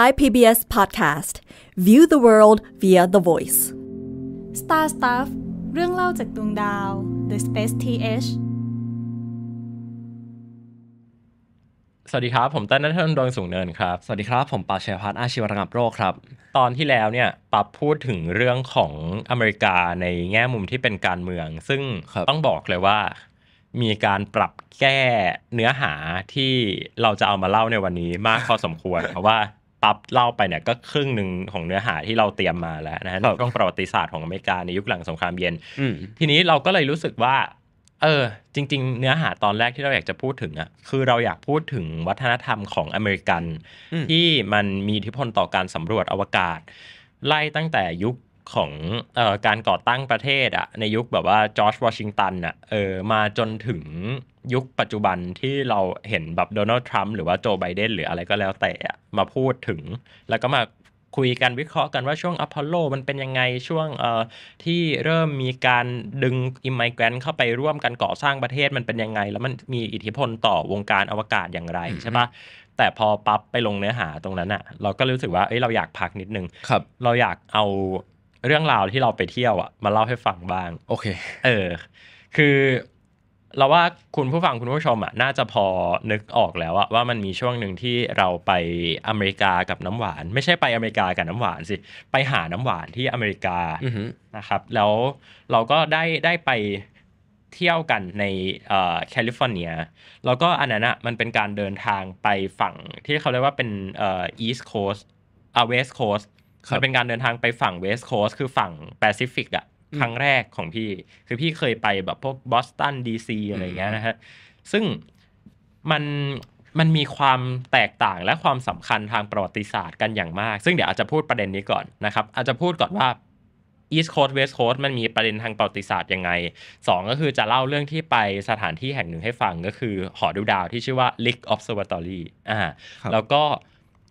Thai PBS Podcast View the world via the voice Star Stuff เรื่องเล่าจากดวงดาว The Space TH สวัสดีครับ ผมต้นนัทนดวงสูงเนิน ครับ สวัสดีครับ ผมปาชัยพัฒน์อาชีวระงับโรคครับ ตอนที่แล้วเนี่ยปับพูดถึงเรื่องของอเมริกา ในแง่มุมที่เป็นการเมือง ซึ่ง ต้องบอกเลยว่า มีการปรับแก้เนื้อหา ที่เราจะเอามาเล่า ใน วันนี้ มาก พอ สมควร เพราะว่าปั๊บเล่าไปเนี่ยก็ครึ่งหนึ่งของเนื้อหาที่เราเตรียมมาแล้วนะฮะช่วงประวัติศาสตร์ของอเมริกาในยุคหลังสงครามเย็นทีนี้เราก็เลยรู้สึกว่าเออจริง ๆ เนื้อหาตอนแรกที่เราอยากจะพูดถึงอ่ะคือเราอยากพูดถึงวัฒนธรรมของอเมริกัน ที่มันมีอิทธิพลต่อการสำรวจอวกาศ ไล่ตั้งแต่ยุคของออการก่อตั้งประเทศอะในยุคแบบว่าจอร์จวอชิงตันอะเออมาจนถึงยุคปัจจุบันที่เราเห็นแบบโดนัลด์ทรัมป์หรือว่าโจไบเดนหรืออะไรก็แล้วแต่มาพูดถึง แล้วก็มาคุยกันวิเคราะห์กันว่าช่วงอพอลโลมันเป็นยังไงช่วงเอ่อที่เริ่มมีการดึงอิมไมเกรนเข้าไปร่วมกันก่อสร้างประเทศมันเป็นยังไง แล้วมันมีอิทธิพลต่อวงการอวกาศอย่างไรใช่ปะแต่พอปั๊บไปลงเนื้อหาตรงนั้นอะเราก็รู้สึกว่าเอ้ยเราอยากพักนิดนึงรเราอยากเอาเรื่องราวที่เราไปเที่ยวอ่ะมาเล่าให้ฟังบ้างโอเคเออคือเราว่าคุณผู้ฟัง คุณผู้ชมอ่ะน่าจะพอนึกออกแล้วอะว่ามันมีช่วงหนึ่งที่เราไปอเมริกากับน้ำหวาน ไม่ใช่ไปอเมริกากับน้ำหวานสิไปหาน้ำหวานที่อเมริกานะครับ แล้วเราก็ได้ได้ไปเที่ยวกันในแคลิฟอร์เนียแล้วก็อันนั้นอะมันเป็นการเดินทางไปฝั่งที่เขาเรียกว่าเป็นอีสต์โคสต์อาเวสต์โคสต์มันเป็นการเดินทางไปฝั่งเวสต์โคสคือฝั่งแปซิฟิกอะครั้งแรกของพี่คือพี่เคยไปแบบพวกบอสตันดีซีอะไรเงี้ยนะฮะซึ่งมันมันมีความแตกต่างและความสำคัญทางประวัติศาสตร์กันอย่างมาก ซึ่งเดี๋ยวอาจจะพูดประเด็นนี้ก่อนนะครับอาจจะพูดก่อนว่า East Coast West Coast มันมีประเด็นทางประวัติศาสตร์ยังไง2ก็คือจะเล่าเรื่องที่ไปสถานที่แห่งหนึ่งให้ฟังก็คือหอดูดาวที่ชื่อว่า Lick Observatory อ่าแล้วก็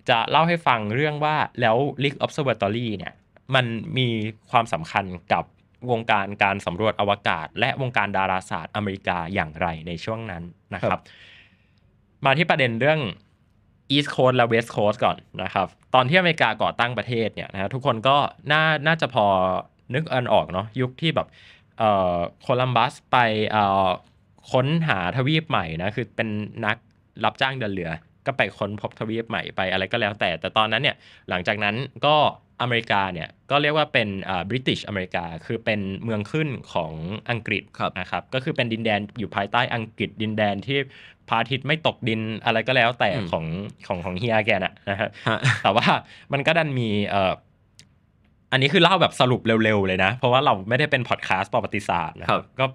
จะเล่าให้ฟังเรื่องว่าแล้ว l i c Observatory เนี่ยมันมีความสำคัญกับวงการการสำรวจอวกาศ และวงการดาราศาสตร์อเมริกาอย่างไรในช่วงนั้นนะครับ มาที่ประเด็นเรื่อง East Coast และ West Coast ก่อนนะครับ ตอนที่อเมริกาก่อตั้งประเทศเนี่ยนะทุกคนก็น่าน่าจะพอนึกอันออกเนาะยุคที่แบบเอ่อโคลัมบัสไปเอ่อค้นหาทวีปใหม่นะคือเป็นนักรับจ้างเดินเรือก็ไปค้นพบทวีปใหม่ไปอะไรก็แล้วแต่แต่ตอนนั้นเนี่ยหลังจากนั้นก็อเมริกาเนี่ย ก็เรียกว่าเป็นบริติชอเมริกาคือเป็นเมืองขึ้นของอังกฤษนะครับก็คือเป็นดินแดนอยู่ภายใต้อังกฤษ ดินแดนที่ พาทิตไม่ตกดินอะไรก็แล้วแต่ของของของเฮียแกนะนะฮะแต่ว่ามันก็ดันมีเอันนี้คือเล่าแบบสรุปเร็วๆเลยนะ เพราะว่าเราไม่ได้เป็นพอดแคสต์ประวัติศาสตร์นะครับก็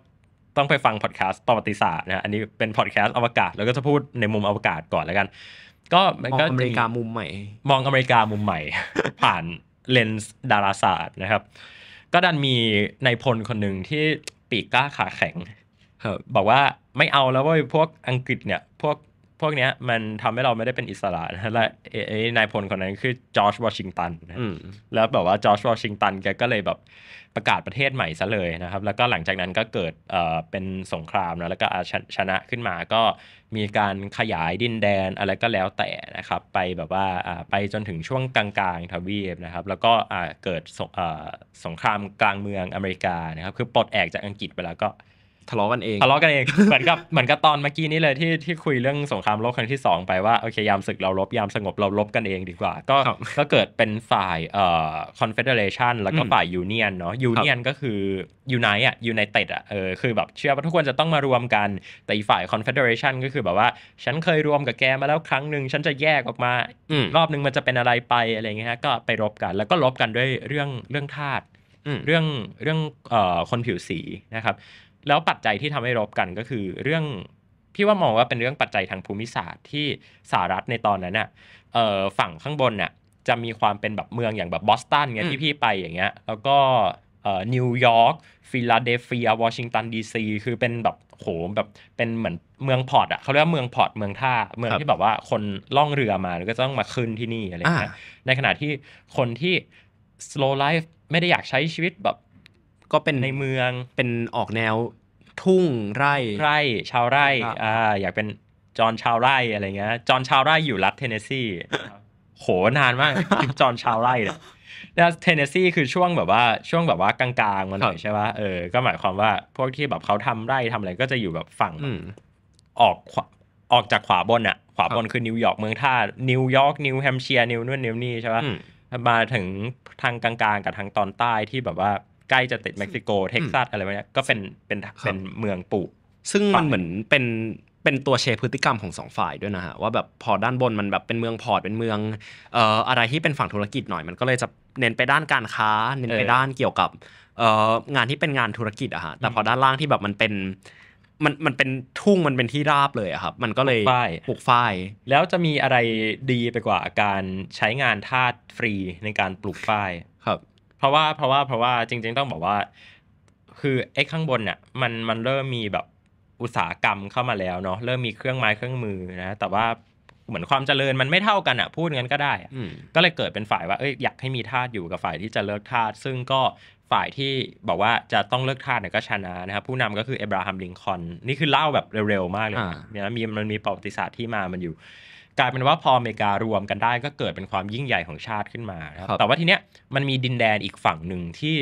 ต้องไปฟังพอดแคสต์ประวัติศาสตร์นะอันนี้เป็นพอดแคสต์อวกาศ แล้วก็จะพูดในมุมอวกาศก่อนแล้วกัน ก็มองอเมริกามุมใหม่ มองอเมริกามุมใหม่ ผ่านเลนส์ดาราศาสตร์นะครับ ก็ดันมีนายพลคนหนึ่งที่ปีกกล้าขาแข็ง บอกว่าไม่เอาแล้วว่าพวกอังกฤษเนี่ยพวกพวกเนี้ยมันทำให้เราไม่ได้เป็นอิสระนะและไอ้นายพลคนนั้นคือจอร์จวอชิงตันแล้วแบบว่าจอร์จวอชิงตันแกก็เลยแบบประกาศประเทศใหม่ซะเลยนะครับแล้วก็หลังจากนั้นก็เกิดเอ่อเป็นสงครามนะแล้วก็ชนะขึ้นมาก็มีการขยายดินแดนอะไรก็แล้วแต่นะครับไปแบบว่าไปจนถึงช่วงกลางๆทวีปนะครับแล้วก็เกิดสงครามกลางเมืองอเมริกานะครับคือปลดแอกจากอังกฤษไปแล้วก็ทะเลาะกันเองทะเลาะกันเอง เหมือนกับเหมือนกับตอนเมื่อกี้นี้เลยที่ที่คุยเรื่องสงครามโลกครั้งที่ 2 ไปว่าโอเคยามศึกเรารบ ยามสงบเรารบกันเองดีกว่า ก็ก็เกิดเป็นฝ่ายเอ่อคอนเฟเดเรชันแล้วก็ฝ่ายยูเนียนเนาะยูเนียนก็คือยูไนต์อ่ะยูไนเต็ดอ่ะเออคือแบบเชื่อว่าทุกคนจะต้องมารวมกันแต่อีฝ่ายคอนเฟเดเรชันก็คือแบบว่า ฉันเคยรวมกับแกมาแล้วครั้งหนึ่งฉันจะแยกออกมารอบนึงมันจะเป็นอะไรไปอะไรเงี้ยก็ไปรบกัน แล้วก็รบกันด้วยเรื่องเรื่องทาสเรื่องเรื่องคนผิวสีนะครับแล้วปัจจัยที่ทำให้รบกันก็คือเรื่อง พี่ว่ามองว่าเป็นเรื่องปัจจัยทางภูมิศาสตร์ที่สหรัฐในตอนนั้นน่ะฝั่งข้างบนน่ะจะมีความเป็นแบบเมืองอย่างแบบบอสตันเงี้ยที่พี่ไปอย่างเงี้ยแล้วก็นิวยอร์กฟิลาเดลเฟียวอชิงตันดีซี คือเป็นแบบโหแบบเป็นเหมือนเมืองพอร์ตอ่ะเขาเรียกว่าเมืองพอร์ตเมืองท่าเมืองที่แบบว่าคนล่องเรือมา แล้วก็ต้องมาขึ้นที่นี่อะไรเงี้ยในขณะที่คนที่ slow life ไม่ได้อยากใช้ชีวิตแบบก็เป็นในเมืองเป็นออกแนวทุ่งไร่ ไร่ ชาวไร่ อ่า อยากเป็น จอนชาวไร่อะไรเงี้ย จอนชาวไร่อยู่รัฐเทนเนสซีโห นานมากจอนชาวไร่เนี่ยเทนเนสซีคือช่วงแบบว่า ช่วงแบบว่ากลางๆ มันหน่อยใช่ป่ะเออก็หมายความว่า พวกที่แบบเขาทำไร่ทำอะไรก็จะอยู่แบบฝั่ง ออกออกจากขวาบนอะขวาบนคือนิวยอร์กเมืองท่านิวยอร์กนิวแฮมเชียร์นิวนู่นนิวนี่ใช่ป่ะมาถึงทางกลางๆ กับทางตอนใต้ที่แบบว่าใกล้จะติดเม็กซิโกเท็กซัสอะไรแบบนี้ก็เป็นเป็นเป็นเมืองปู่ซึ่งมันเหมือนเป็นเป็นตัวเชฟพฤติกรรมของสองฝ่ายด้วยนะฮะว่าแบบพอด้านบนมันแบบเป็นเมืองพอร์ตเป็นเมืองเอ่ออะไรที่เป็นฝั่งธุรกิจหน่อยมันก็เลยจะเน้นไปด้านการค้า เน้นไปด้านเกี่ยวกับเอ่องานที่เป็นงานธุรกิจอะฮะแต่พอด้านล่างที่แบบมันเป็นมันมันเป็นทุ่งมันเป็นที่ราบเลยอะครับมันก็เลยปลูกฝ้ายแล้วจะมีอะไรดีไปกว่าการใช้งานธาตุฟรีในการปลูกฝ้ายครับเพราะว่าเพราะว่าเพราะว่าจริงๆต้องบอกว่า คือไอ้ข้างบนเนี่ย มันมันเริ่มมีแบบอุตสาหกรรมเข้ามาแล้วเนาะเริ่มมีเครื่องไม้เครื่องมือนะ แต่ว่าเหมือนความเจริญมันไม่เท่ากันอะพูดงั้นก็ได้ก็เลยเกิดเป็นฝ่าย ว่าเอ้ยอยากให้มีทาสอยู่กับฝ่ายที่จะเลิกทาสซึ่งก็ฝ่ายที่บอกว่าจะต้องเลิกทาสเนี่ยก็ชนะนะครับ ผู้นำก็คือเอบราฮัมลิงคอนนี่คือเล่าแบบเร็วๆมากเลยนะมีมันมีประวัติศาสตร์ที่มามันอยู่กลายเป็นว่าพออเมริการวมกันได้ก็เกิดเป็นความยิ่งใหญ่ของชาติขึ้นมาครับแต่ว่าทีเนี้ยมันมีดินแดนอีกฝั่งหนึ่งที่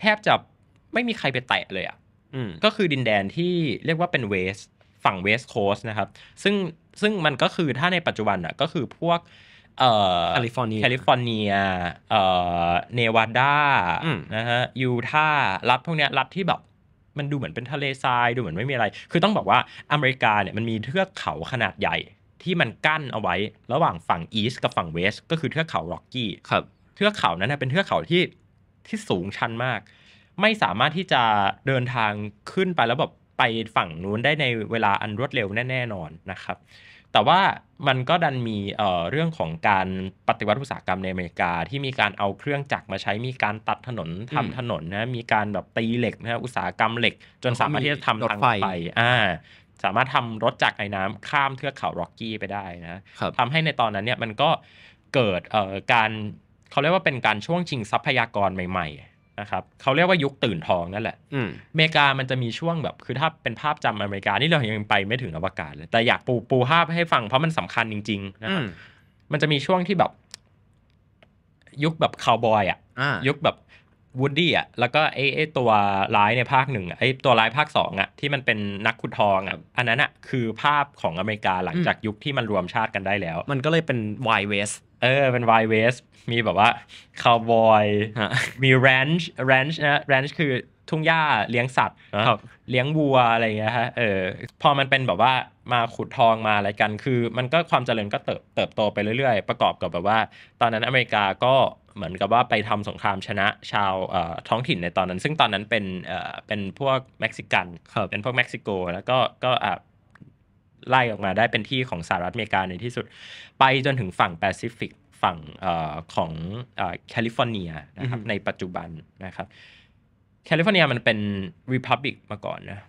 แทบจะไม่มีใครไปแตะเลยอ่ะก็คือดินแดนที่เรียกว่าเป็นเวสฝั่งเวสโคสนะครับ ซึ่งซึ่งมันก็คือถ้าในปัจจุบันอ่ะก็คือพวกแคลิฟอร์เนียแคลิฟอร์เนียเเนวาดานะฮะยูทาห์รัฐพวกเนี้ยรัฐที่แบบ มันดูเหมือนเป็นทะเลทรายดูเหมือนไม่มีอะไร คือต้องบอกว่าอเมริกาเนี่ยมันมีเทือกเขาขนาดใหญ่ที่มันกั้นเอาไว้ระหว่างฝั่งอีสต์กับฝั่งเวสต์ก็คือเทือกเขาโรกกี้ครับเทือกเขานั้นเป็นเทือกเขาที่ที่สูงชันมาก ไม่สามารถที่จะเดินทางขึ้นไปแล้วแบบไปฝั่งนู้นได้ในเวลาอันรวดเร็วแน่ๆนอนนะครับ แต่ว่ามันก็ดันมีเเรื่องของการปฏิวัติอุตสาหกรรมในอเมริกา ที่มีการเอาเครื่องจักรมาใช้มีการตัดถนนทำถนนนะมีการแบบตีเหล็กนะอุตสาหกรรมเหล็ก จนสามารถที่จะทำทางไฟอ่าสามารถทำรถจากไอ้น้ำ ข้ามเทือกเขาโรกกี้ไปได้นะทำให้ในตอนนั้นเนี่ยมันก็เกิดการ เขาเรียกว่าเป็นการช่วงชิงทรัพยากรใหม่ๆนะครับเขาเรียกว่ายุคตื่นทองนั่นแหละอเมริกามันจะมีช่วงแบบคือถ้าเป็นภาพจำอเมริกา นี่เรายังไปไม่ถึงอวกาศเลย แต่อยากปูปูภาพให้ฟังเพราะมันสำคัญจริงๆนะครับมันจะมีช่วงที่แบบ ยุคแบบคาวบอย อ่ะยุคแบบวูดดี้อ่ะ แล้วก็ไอ้ไอ้ตัวร้ายในภาคหนึ่งไอ้ตัวร้ายภาคสองอ่ะที่มันเป็นนักขุดทองอ่ะ อันนั้นอ่ะคือภาพของอเมริกาหลังจากยุคที่มันรวมชาติกันได้แล้ว มันก็เลยเป็นไวเวสเออ เป็นไวเวส มีแบบว่าคาวบอยมีแรนช์แรนช์นะแรนช์คือทุ่งหญ้าเลี้ยงสัตว์ เลี้ยงวัวอะไรเงี้ยฮะ เออ พอมันเป็นแบบว่ามาขุดทองมาอะไรกัน คือมันก็ความเจริญก็เติบเติบโตไปเรื่อยๆ ประกอบกับแบบว่า ตอนนั้นอเมริกาก็เหมือนกับว่าไปทำสงครามชนะชาวท้องถิ่นในตอนนั้น ซึ่งตอนนั้นเป็นเป็นพวกเม็กซิกันเป็นพวกเม็กซิโก แล้วก็ก็ไล่ออกมาได้เป็นที่ของสหรัฐอเมริกาในที่สุด ไปจนถึงฝั่งแปซิฟิกฝั่งของแคลิฟอร์เนียนะครับในปัจจุบันนะครับ แคลิฟอร์เนียมันเป็นริพับลิกมาก่อนนะ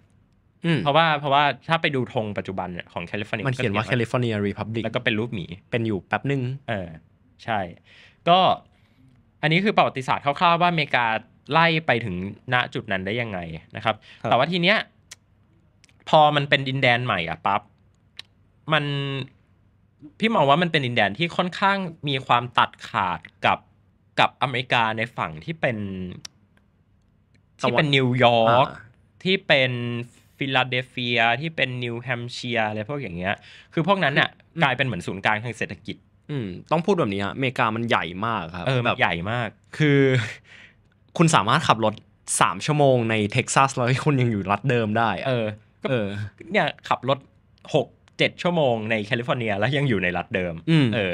เพราะว่าเพราะว่า ถ้าไปดูธงปัจจุบันเนี่ยของแคลิฟอร์เนียมันเขียนว่าแคลิฟอร์เนียรีพับลิกแล้วก็เป็นรูปหมีเป็นอยู่แป๊บหนึ่งเออ ใช่ ก็อันนี้คือประวัติศาสตร์คร่าวๆว่า อเมริกาไล่ไปถึงณจุดนั้นได้ยังไงนะครับ แต่ว่าทีเนี้ย พอมันเป็นดินแดนใหม่อ่ะปั๊บมัน พี่มองว่ามันเป็นดินแดนที่ค่อนข้างมีความตัดขาดกับกับอเมริกาในฝั่งที่เป็นที่เป็นนิวยอร์กที่เป็นฟิลาเดลเฟียที่เป็นนิวแฮมเชียร์อะไรพวกอย่างเงี้ย คือพวกนั้นอ่ะกลายเป็นเหมือนศูนย์กลางทางเศรษฐกิจ อืมต้องพูดแบบนี้ฮะอเมริกามันใหญ่มากครับเออแบบใหญ่มาก คือ คุณสามารถขับรถสามชั่วโมงในเท็กซัส แล้วคุณยังอยู่รัฐเดิมได้ เออ เออ เนี่ย ขับรถหกเจ็ดชั่วโมงในแคลิฟอร์เนีย แล้วยังอยู่ในรัฐเดิมเออ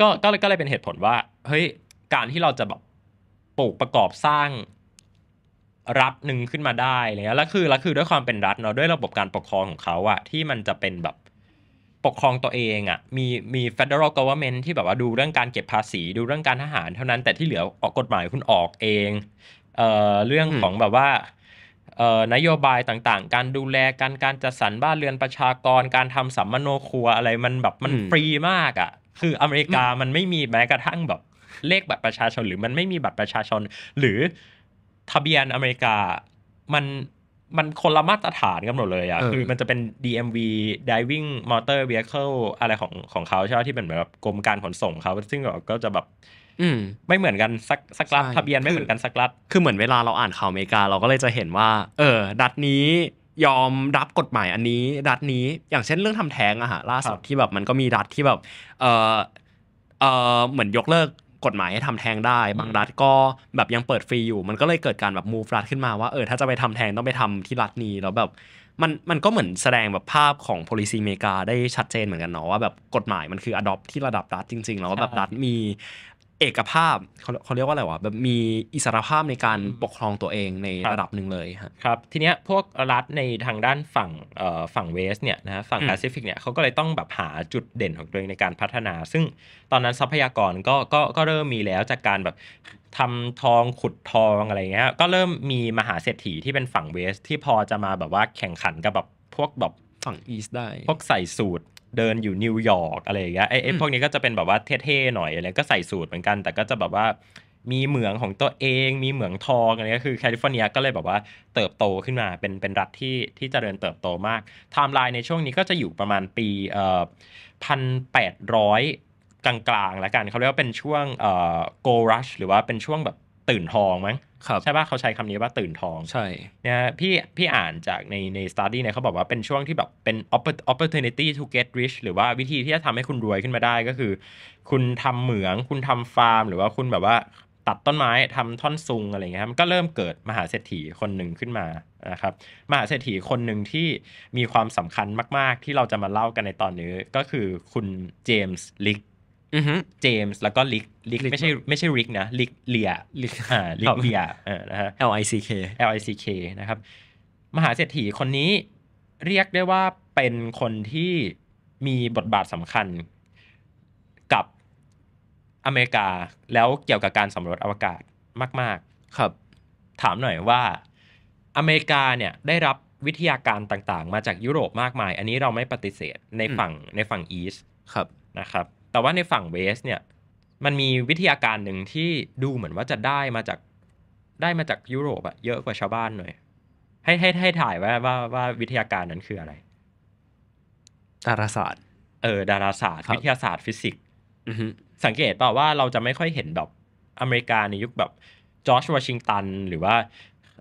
ก็ ก็เลยก็เลยเป็นเหตุผลว่า เฮ้ยการที่เราจะแบบปลูกประกอบสร้างรัฐหนึ่งขึ้นมาได้อะไรเงี้ยแล้วคือแล้วคือด้วยความเป็นรัฐเนาะ ด้วยระบบการปกครองของเขาอะที่มันจะเป็นแบบปกครองตัวเองอะมีมี federal government ที่แบบว่าดูเรื่องการเก็บภาษี ดูเรื่องการทหารเท่านั้นแต่ที่เหลือออกกฎหมายคุณออกเองเอ่อเรื่องของแบบว่าเอ่อนโยบายต่างๆ การดูแลการการจัดสรรบ้านเรือนประชากรการทำสัมมโนครัวอะไร มันแบบมันฟรีมากอะ่ะคืออเมริกามันไม่มีแม้กระทั่งแบบเลขบัตรประชาชนหรือมันไม่มีบัตรประชาชนหรือทะเบียนอเมริกา มัน มันคนละมาตรฐานกันหมดเลยอะ คือมันจะเป็น DMV Diving Motor Vehicle อะไรของของเขาใช่ไหมที่เป็นแบบกรมการขนส่งเขา ซึ่งก็จะแบบไม่เหมือนกันสักสักรัฐทะเบียนไม่เหมือนกันสักรัฐคือเหมือนเวลาเราอ่านข่าวอเมริกา เราก็เลยจะเห็นว่า เออ รัฐนี้ยอมรับกฎหมายอันนี้ รัฐนี้อย่างเช่นเรื่องทำแท้งอะฮะล่าสุดที่แบบมันก็มีรัฐที่แบบ เออเออเหมือนยกเลิกกฎหมายให้ทำแท้งได้ บางรัฐก็แบบยังเปิดฟรีอยู่ มันก็เลยเกิดการแบบมูฟรัฐขึ้นมาว่าเออถ้าจะไปทำแท้งต้องไปทำที่รัฐนี้แล้วแบบ มันมันก็เหมือนแสดงแบบภาพของ policy เมกาได้ชัดเจนเหมือนกันเนาะว่าแบบกฎหมายมันคืออดอปที่ระดับรัฐจริงๆ แล้วแบบรัฐมีเอกภาพเขาเขาเรียกว่าอะไรวะแบบมีอิสรภาพในการปกครองตัวเองในระดับหนึ่งเลย ครับ ทีเนี้ยพวกรัฐในทางด้านฝั่งฝั่งเวสเนี่ยนะฝั่งแปซิฟิกเนี่ยเขาก็เลยต้องแบบหาจุดเด่นของตัวเองในการพัฒนา ซึ่งตอนนั้นทรัพยากรก็ก็ก็เริ่มมีแล้วจากการแบบทำทองขุดทองอะไรเงี้ยก็เริ่มมีมหาเศรษฐีที่เป็นฝั่งเวสที่พอจะมาแบบว่าแข่งขันกับแบบพวกแบบฝั่งอีสได้ พวกใส่สูตรเดินอยู่นิวยอร์กอะไรอย่างเงี้ยไอ้พวกนี้ก็จะเป็นแบบว่าเท่ ๆ หน่อยอะไรก็ใส่สูตรเหมือนกัน แต่ก็จะแบบว่ามีเหมืองของตัวเองมีเหมืองทองอะไรก็คือแคลิฟอร์เนียก็เลยแบบว่าเติบโตขึ้นมาเป็นเป็นรัฐที่ที่จเจริญเติบโตมากไทม์ไลน์ในช่วงนี้ก็จะอยู่ประมาณปีเอ่อพันแปดร้อยกลางๆแล้วกันเขาเรียกว่าเป็นช่วงเอ่อโกลรัชหรือว่าเป็นช่วงแบบตื่นทองมั้งใช่ป่ะเขาใช้คำนี้ว่าตื่นทองใช่เนี่ยพี่พี่อ่านจากในในสตาร์ดี้เนี่ยเขาบอกว่าเป็นช่วงที่แบบเป็น opportunity to get rich หรือว่าวิธีที่จะทำให้คุณรวยขึ้นมาได้ก็คือ คุณทำเหมือง คุณทำฟาร์ม หรือว่าคุณแบบว่าตัดต้นไม้ทำท่อนซุงอะไรเงี้ยมันก็เริ่มเกิดมหาเศรษฐีคนหนึ่งขึ้นมานะครับมหาเศรษฐีคนหนึ่งที่มีความสำคัญมาก ๆ ที่เราจะมาเล่ากันในตอนนี้ก็คือคุณเจมส์ลิกเจมส์แล้วก็ลิกลิก ไม่ใช่ไม่ใช่ริกนะลิกเลียลิกอ่าลิกเลียนะฮะ L I C K L I C K นะครับ มหาเศรษฐีคนนี้เรียกได้ว่าเป็นคนที่มีบทบาทสำคัญกับอเมริกาแล้วเกี่ยวกับการสำรวจอวกาศมาก ๆ ครับ ถามหน่อยว่าอเมริกาเนี่ยได้รับวิทยาการต่าง ๆ มาจากยุโรปมากมาย อันนี้เราไม่ปฏิเสธในฝั่งในฝั่งอีสครับนะครับแต่ว่าในฝั่งเวส เนี่ย มันมีวิทยาการหนึ่งที่ดูเหมือนว่าจะได้มาจาก ได้มาจากยุโรปอะเยอะกว่าชาวบ้านหน่อย ให้ให้ให้ถ่ายว่าว่าว่าวิทยาการนั้นคืออะไร ดาราศาสตร์เออดาราศาสตร์วิทยาศาสตร์ฟิสิกส์สังเกตเปล่าว่าเราจะไม่ค่อยเห็น แบบ อเมริกาในยุคแบบจอร์จวอชิงตันหรือว่า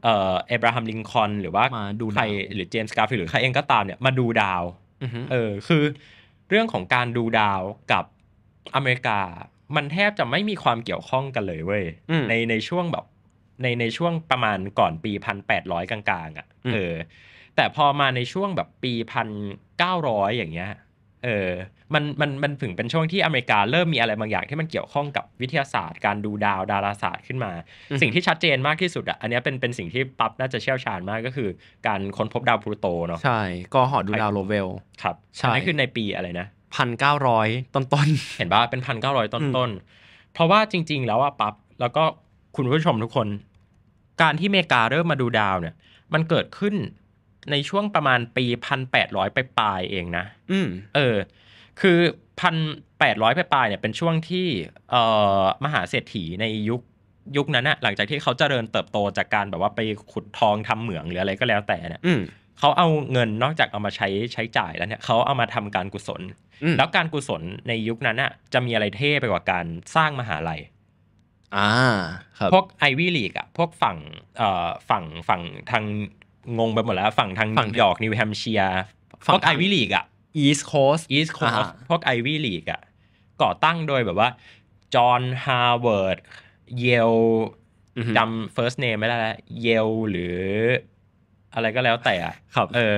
เอ่อเอบราฮัมลิงคอน หรือว่าใครหรือเจมส์กาฟิลหรือใครเองก็ตาม เนี่ย มาดูดาวเออคือเรื่องของการดูดาวกับอเมริกามันแทบจะไม่มีความเกี่ยวข้องกันเลยเว้ย ในในช่วงแบบ ในในช่วงประมาณก่อนปีพันแปดร้อยกลางๆอะ่ะ เออ แต่พอมาในช่วงแบบปีพันเก้าร้อยอย่างเงี้ย เออ มันมันมันถึงเป็นช่วงที่อเมริกาเริ่มมีอะไรบางอย่างที่มันเกี่ยวข้องกับวิทยาศาสตร์ การดูดาวดาราศาสตร์ขึ้นมา สิ่งที่ชัดเจนมากที่สุดอ่ะ อันนี้เป็นเป็นสิ่งที่ปั๊บน่าจะเชี่ยวชาญมากก็คือ การค้นพบดาวพลูโตเนาะ ใช่ ก็หอดูดาวโลเวลครับ ใช่นั่นคือในปีอะไรนะพันเก้าร้อยต้นต้น เห็นป่ะเป็นพันเก้าร้อยต้นต้น เพราะว่าจริง ๆ แล้วอะปั๊บแล้วก็คุณผู้ชมทุกคน การที่เมกาเริ่มมาดูดาวเนี่ย มันเกิดขึ้นในช่วงประมาณปีพันแปดร้อยไปปลายเองนะอืมเออ คือพันแปดร้อยไปปลายเนี่ย เป็นช่วงที่เอ่อมหาเศรษฐีในยุคยุคนั้นอะหลังจากที่เขาเจริญเติบโตจากการแบบว่าไปขุดทองทำเหมืองหรืออะไรก็แล้วแต่เนี่ยเขาเอาเงินนอกจากเอามาใช้ใช้จ่ายแล้วเนี่ย เขาเอามาทำการกุศล แล้วการกุศลในยุคนั้นอ่ะ จะมีอะไรเท่ไปกว่าการสร้างมหาลัย อ่าพวกไอวี่ลีกอะพวกฝั่งเอ่อฝั่งฝั่งทางงงไปหมดแล้วฝั่งทางฝั่งยอร์กนิวแฮมเชียร์พวกไอวี่ลีกอะอีสต์โคสต์อีสต์โคสต์พวกไอวี่ลีกอะก่อตั้งโดยแบบว่าจอห์นฮาร์วาร์ดเยลจำเฟิร์สเนมไม่ได้แล้วเยลหรืออะไรก็แล้วแต่ครับเออ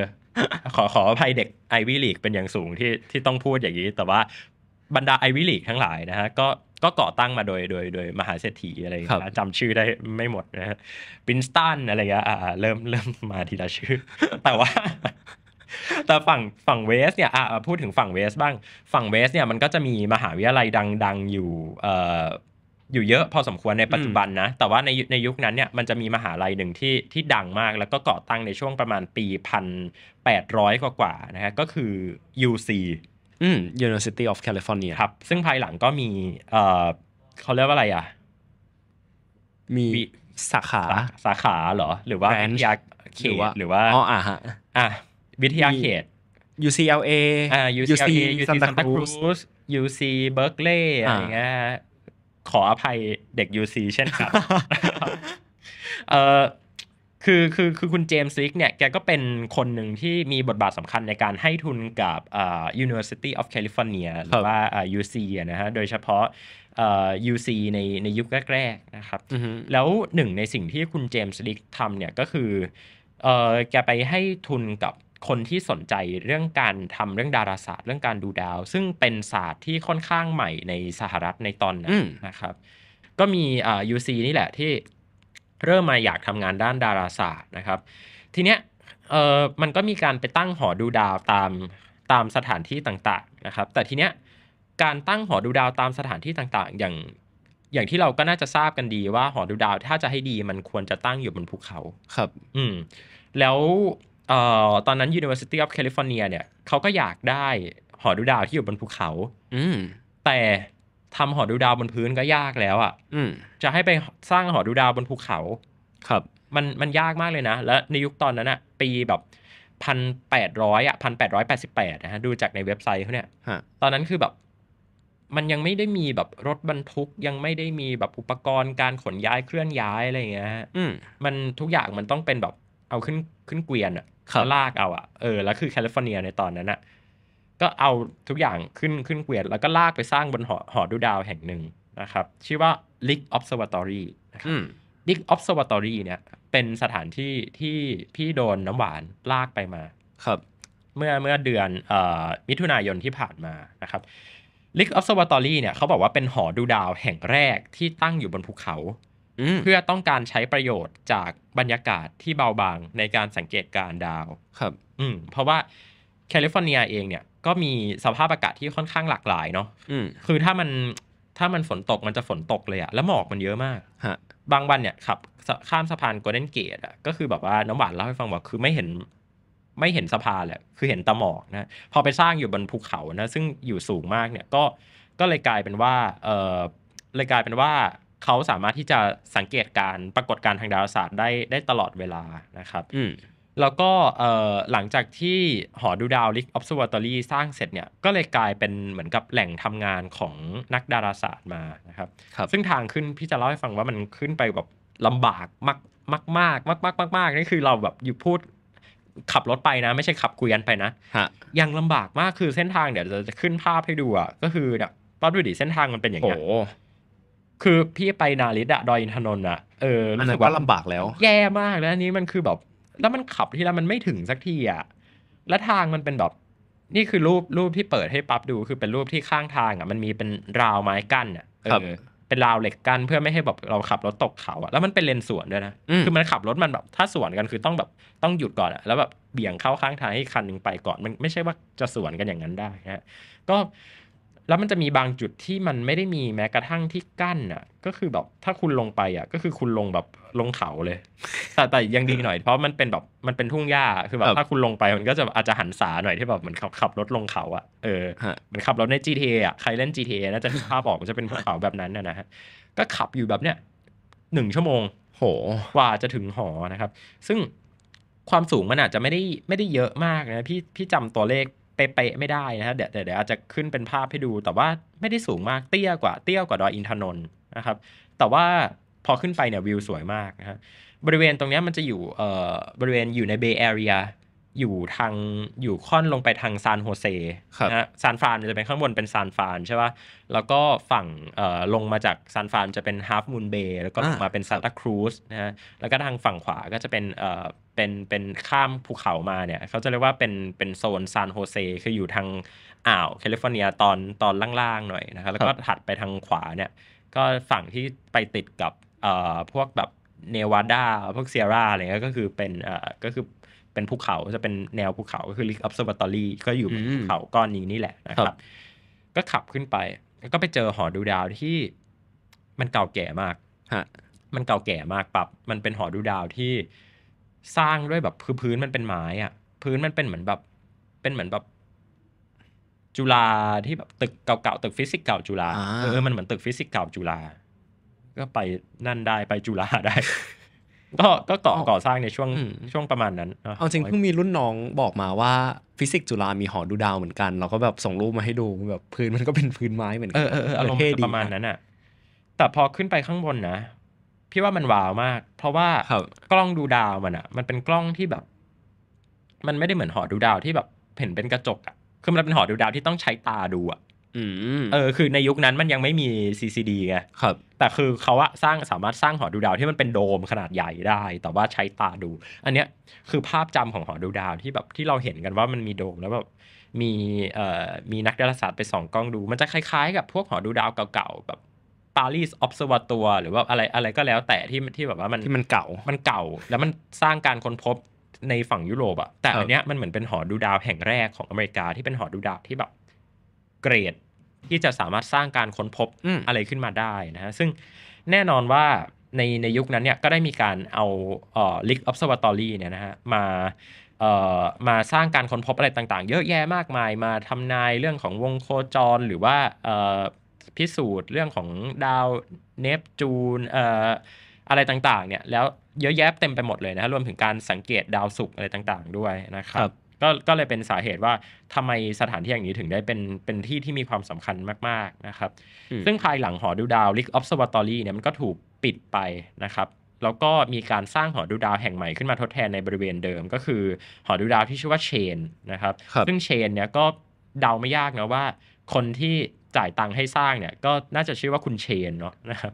ขอขออภัยเด็กไอวิลีกเป็นอย่างสูงที่ที่ต้องพูดอย่างนี้ แต่ว่าบรรดาไอวิลีกทั้งหลายนะฮะก็ก็ก่อตั้งมาโดยโดยโดยมหาเศรษฐีอะไรจำชื่อได้ไม่หมดนะฮะปินสตันอะไรเงี้ยอ่าเริ่มเริ่มมาทีละชื่อ แต่ว่า แต่ฝั่งฝั่งเวสเนี่ยอ่าพูดถึงฝั่งเวสบ้างฝั่งเวสเนี่ยมันก็จะมีมหาวิทยาลัยดัง ๆอยู่ เอ่ออยู่เยอะพอสมควรในปัจจุบันนะ แต่ว่าในในยุคนั้นเนี่ย มันจะมีมหาลัยหนึ่งที่ที่ดังมากแล้วก็ก่อตั้งในช่วงประมาณปีพันแปดร้อยกว่านะฮะก็คือ UC อืม University of California ครับซึ่งภายหลังก็มีเอ่อเขาเรียกว่าอะไรอ่ะ มีสาขาสาขาเหรอ หรือว่าวิทยาเขตหรือว่าอ๋ออ่ะฮะอ่ะวิทยาเขต UCLA อ่า UCLA UC Santa Cruz UC Berkeley อะไรเงี้ยขออภัยเด็ก UC เช่นกัน เอ่อคือ คือ คือคุณเจมส์ซิกเนี่ย แกก็เป็นคนหนึ่งที่มีบทบาทสำคัญในการให้ทุนกับ University of California หรือว่า UC นะฮะ โดยเฉพาะ UC ในในยุคแรก ๆ นะครับ แล้วหนึ่งในสิ่งที่คุณเจมส์ซิกทำเนี่ยก็คือแกไปให้ทุนกับคนที่สนใจเรื่องการทำเรื่องดาราศาสตร์เรื่องการดูดาว ซึ่งเป็นศาสตร์ที่ค่อนข้างใหม่ในสหรัฐในตอนนั้นนะครับ ก็มีอ่า UC นี่แหละที่เริ่มมาอยากทำงานด้านดาราศาสตร์นะครับ ทีเนี้ยเออมันก็มีการไปตั้งหอดูดาวตามตามสถานที่ต่างๆนะครับ แต่ทีเนี้ยการตั้งหอดูดาวตามสถานที่ต่างๆ อย่างอย่างที่เราก็น่าจะทราบกันดี ว่าหอดูดาวถ้าจะให้ดี มันควรจะตั้งอยู่บนภูเขาครับ อืมแล้วเอ่อตอนนั้น University of California เนี่ยเขาก็อยากได้หอดูดาวที่อยู่บนภูเขา อืม แต่ทำหอดูดาวบนพื้นก็ยากแล้วอะ่ะอืจะให้ไปสร้างหอดูดาวบนภูเขา ครับ มันมันยากมากเลยนะ และในยุคตอนนั้นอะ่ะ ปีแบบพันแปดร้อยอ่ะพันแปดร้อยแปดสิบแปดนะฮะดูจากในเว็บไซต์เขาเนี่ยตอนนั้นคือแบบ มันยังไม่ได้มีแบบรถบรรทุกยังไม่ได้มีแบบอุปกรณ์การขนย้ายเคลื่อนย้ายอะไรอย่างเงี้ยฮะอืม มันทุกอย่างมันต้องเป็นแบบเอาขึ้นขึ้นเกวียนอ่ะลากเอาอ่ะเออแล้วคือแคลิฟอร์เนียในตอนนั้นอ่ะก็เอาทุกอย่างขึ้นขึ้นเกวียน แล้วก็ลากไปสร้างบนหอหอดูดาวแห่งหนึ่งนะครับ ชื่อว่าลิกออฟสวัตตอนะครับลิกออฟสวัตตอรี่เนี่ย เป็นสถานที่ที่พี่โดนน้ำหวานลากไปมา ครับ เมื่อเมื่อเดือนอมิถุนายนที่ผ่านมานะครับลิกออฟสวัตตอรี่เนี่ยเขาบอกว่าเป็นหอดูดาวแห่งแรกที่ตั้งอยู่บนภูเขาเพื่อต้องการใช้ประโยชน์จากบรรยากาศที่เบาบางในการสังเกตการดาวครับ อืมเพราะว่าแคลิฟอร์เนียเองเนี่ยก็มีสภาพอากาศที่ค่อนข้างหลากหลายเนาะคือถ้ามันถ้ามันฝนตกมันจะฝนตกเลยอะแล้วหมอกมันเยอะมากบางวันเนี่ยขับ ข้ามสะพานโกลเด้นเกตอะก็คือแบบว่าน้ำหวานเล่าให้ฟังว่าคือไม่เห็น ไม่เห็นสะพานแหละคือเห็นตะหมอกนะพอไปสร้างอยู่บนภูเขานะซึ่งอยู่สูงมากเนี่ย ก็ก็เลยกลายเป็นว่าเออเลยกลายเป็นว่าเขาสามารถที่จะสังเกตการปรากฏการทางดาราศาสตร์ได้ได้ตลอดเวลานะครับแล้วก็หลังจากที่หอดูดาวลิกออฟสวอตอรี่สร้างเสร็จเนี่ยก็เลยกลายเป็นเหมือนกับแหล่งทำงานของนักดาราศาสตร์มานะครับรบซึ่งทางขึ้นพี่จะเล่าให้ฟังว่ามันขึ้นไปแบบลำบากมากมากมากมากมากมากมากนี่คือเราแบบอยู่พูดขับรถไปนะ ไม่ใช่ขับคุยกันไปนะ ยังลำบากมากคือเส้นทางเดี๋ยวจะขึ้นภาพให้ดูอ่ะ ก็คือเนี่ยป้าดูดิเส้นทางมันเป็นอย่างเงี้ยคือพี่ไปนาริตอะดอยอินทนนท์อะเออรู้สึกว่าลำบากแล้ว แย่มากแล้วอันนี้มันคือแบบแล้วมันขับที่แล้วมันไม่ถึงสักทีอะแล้วทางมันเป็นแบบนี่คือรูปรูปที่เปิดให้ปั๊บดู คือเป็นรูปที่ข้างทางอ่ะ มันมีเป็นราวไม้กั้นอ่ะเออเป็นราวเหล็กกั้นเพื่อไม่ให้แบบเราขับรถตกเขาอะแล้วมันเป็นเลนสวนด้วยนะ คือมันขับรถมันแบบถ้าสวนกันคือต้องแบบต้องหยุดก่อนอะแล้วแบบเบี่ยงเข้าข้างทางให้คันหนึ่งไปก่อนมันไม่ใช่ว่าจะสวนกันอย่างนั้นได้ฮะ ก็แล้วมันจะมีบางจุดที่มันไม่ได้มีแม้กระทั่งที่กั้นอ่ะ ก็คือแบบถ้าคุณลงไปอ่ะก็คือคุณลงแบบลงเขาเลยแต่แต่ยังดีหน่อยเพราะมันเป็นแบบมันเป็นทุ่งหญ้าคือแบบถ้าคุณลงไปมันก็จะอาจจะหันสาหน่อยที่แบบมอนขับขับรถลงเขา อ่ะเออมันขับรถใน GTA อ่ะใครเล่น GTA น่าจะภาพออกมันจะเป็นภูเขาแบบนั้นนะฮะก็ขับอยู่แบบเนี้ยหนึ่งชั่วโมง โหกว่าจะถึงหอนะครับ ซึ่งความสูงมันอาจจะไม่ได้ไม่ได้เยอะมากนะ พี่พี่จำตัวเลขป๊ะไม่ได้นะฮะเดี๋ยวเดี๋ยวอาจจะขึ้นเป็นภาพให้ดูแต่ว่าไม่ได้สูงมากเตี้ยกว่าเตี้ยกว่าดอยอินทนนท์นะครับ แต่ว่าพอขึ้นไปเนี่ยวิวสวยมากนะฮะ บริเวณตรงนี้มันจะอยู่เอ่อบริเวณอยู่ในเบย์แอเรียอยู่ทางอยู่ค่อนลงไปทางซานโฮเซนะซานฟรานจะเป็นข้างบนเป็นซานฟรานใช่ป่ะแล้วก็ฝั่งลงมาจากซานฟรานจะเป็นฮาร์ฟมูนเบย์แล้วก็มาเป็นซานตาครูสนะฮะแล้วก็ทางฝั่งขวาก็จะเป็นเป็นเป็นข้ามภูเขามาเนี่ย เขาจะเรียกว่าเป็นเป็นโซนซานโฮเซคืออยู่ทางอ่าวแคลิฟอร์เนียตอนตอนล่างๆหน่อยนะครับแล้วก็ถัดไปทางขวาเนี่ย ก็ฝั่งที่ไปติดกับ เอ่อพวกแบบเนวาดา พวกเซียร่าอะไรเงี้ยก็คือเป็นเอ่อก็คือเป็นภูเขาจะเป็นแนวภูเขาก็คือลิคอัพเซอร์บัตอรี่ก็อยู่บนภูเขาก้อนนี้นี่แหละนะครับ ก็ขับขึ้นไป แล้วก็ไปเจอหอดูดาวที่มันเก่าแก่มากฮะ มันเก่าแก่มากปับมันเป็นหอดูดาวที่สร้างด้วยแบบคือพื้นมันเป็นไม้อะพื้นมันเป็นเหมือนแบบ เป็นเหมือนแบบ จุฬาที่แบบตึกเก่าๆตึกฟิสิกส์เก่าจุฬาเออมันเหมือนตึกฟิสิกส์เก่าจุฬาก็ไปนั่นได้ไปจุฬาได้ก็ก็ก่อก่อสร้างในช่วง ช่วงประมาณนั้นเอาจริงเพิ่งมีรุ่นน้องบอกมาว่าฟิสิกส์จุฬามีหอดูดาวเหมือนกัน เราก็แบบส่งรูปมาให้ดูแบบพื้นมันก็เป็นพื้นไม้เหมือนกันเออเอออารมณ์ประมาณนั้นอ่ะแต่พอขึ้นไปข้างบนนะพี่ว่ามันว้าวมาก เพราะว่ากล้องดูดาวมันอะมันเป็นกล้องที่แบบ มันไม่ได้เหมือนหอดูดาวที่แบบเห็นเป็นกระจกอะคือมันเป็นหอดูดาวที่ต้องใช้ตาดูอ่ะเออ คือในยุคนั้นมันยังไม่มี CCD ไงครับ แต่คือเขาอะสร้างสามารถสร้างหอดูดาวที่มันเป็นโดมขนาดใหญ่ได้แต่ว่าใช้ตาดู อันเนี้ยคือภาพจำของหอดูดาวที่แบบที่เราเห็นกันว่ามันมีโดมแล้วแบบ มีเอ่อมีนักดาราศาสตร์ไปส่องกล้องดูมันจะคล้ายๆ กับพวกหอดูดาวเก่าๆแบบปารีสออฟเซอร์วตัวหรือว่าอะไรอะไรก็แล้วแต่ที่ที่แบบว่ามันที่มันเก่ามันเก่าแล้วมันสร้างการค้นพบในฝั่งยุโรปอะแต่อันเนี้ยมันเหมือนเป็นหอดูดาวแห่งแรกของอเมริกาที่เป็นหอดูดาวที่แบบ เกรดที่จะสามารถสร้างการค้นพบอะไรขึ้นมาได้นะฮะซึ่งแน่นอนว่าในในยุคนั้นเนี่ยก็ได้มีการเอาออลิกออฟสวตอรี่เนี่ยนะฮะมา เออ่มาสร้างการค้นพบอะไรต่างๆเยอะแยะมากมายมาทำนายเรื่องของวงโคจร หรือว่าพิสูจน์เรื่องของดาวเนปจูนเอ่ออะไรต่างๆเนี่ยแล้วเยอะแยะเต็มไปหมดเลยนะรวมถึงการสังเกตดาวศุกร์อะไรต่างๆด้วยนะครับ ก็ก็เลยเป็นสาเหตุว่าทำไมสถานที่อย่างนี้ถึงได้เป็นเป็นที่ที่มีความสำคัญมากๆนะครับ ซึ่งภายหลังหอดูดาวลิกออฟสวอตอรี่เนี่ยมันก็ถูกปิดไปนะครับ แล้วก็มีการสร้างหอดูดาวแห่งใหม่ขึ้นมาทดแทนในบริเวณเดิม ก็คือหอดูดาวที่ชื่อว่าเชนนะครับ ซึ่งเชนเนี่ยก็เดาไม่ยากนะว่าคนที่จ่ายตังค์ให้สร้างเนี่ยก็น่าจะชื่อว่าคุณเชนเนาะนะครับ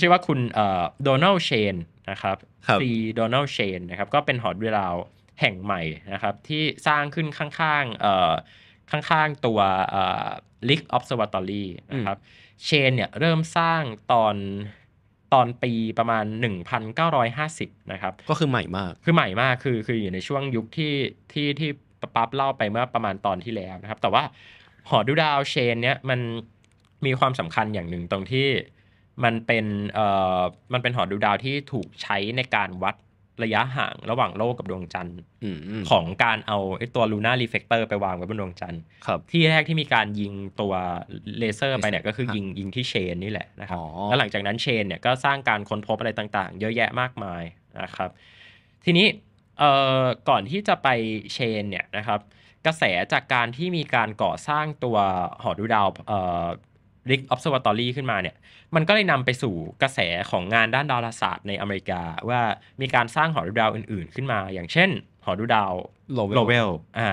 ชื่อว่าคุณโดนัลด์เชนนะครับซีโดนัลด์เชนนะครับ ก็เป็นหอดวลาวแห่งใหม่นะครับ ที่สร้างขึ้นข้างๆข้างๆตัวลิกออฟสวัตตอรี่นะครับ เชนเนี่ยเริ่มสร้างตอนตอนปีประมาณ 1,950 นะครับ ก็คือใหม่มาก คือใหม่มากคือคืออยู่ในช่วงยุคที่ที่ที่ปั๊บเล่าไปเมื่อประมาณตอนที่แล้วนะครับ แต่ว่าหอดูดาวเชนเนี้ยมันมีความสำคัญอย่างหนึ่งตรงที่มันเป็นเอ่อมันเป็นหอดูดาวที่ถูกใช้ในการวัดระยะห่างระหว่างโลกกับดวงจันทร์ของการเอาไอ้ตัวลูน่ารีเฟกเตอร์ไปวางไว้บนดวงจันทร์ที่แรกที่มีการยิงตัวเลเซอร์ ไปเนี่ยก็คือยิงยิงที่เชนนี่แหละนะครับแล้วหลังจากนั้นเชนเนี่ยก็สร้างการค้นพบอะไรต่างๆเยอะแยะมากมายนะครับ ทีนี้เอ่อก่อนที่จะไปเชนเนี่ยนะครับกระแสจากการที่มีการก่อสร้างตัวหอดูดาวเอ่อริกออฟเซอร์ตอรี่ขึ้นมาเนี่ย มันก็เลยนำไปสู่กระแสของงานด้านดาราศาสตร์ในอเมริกา ว่ามีการสร้างหอดูดาวอื่นๆขึ้นมา อย่างเช่นหอดูดาวโลเวลอ่า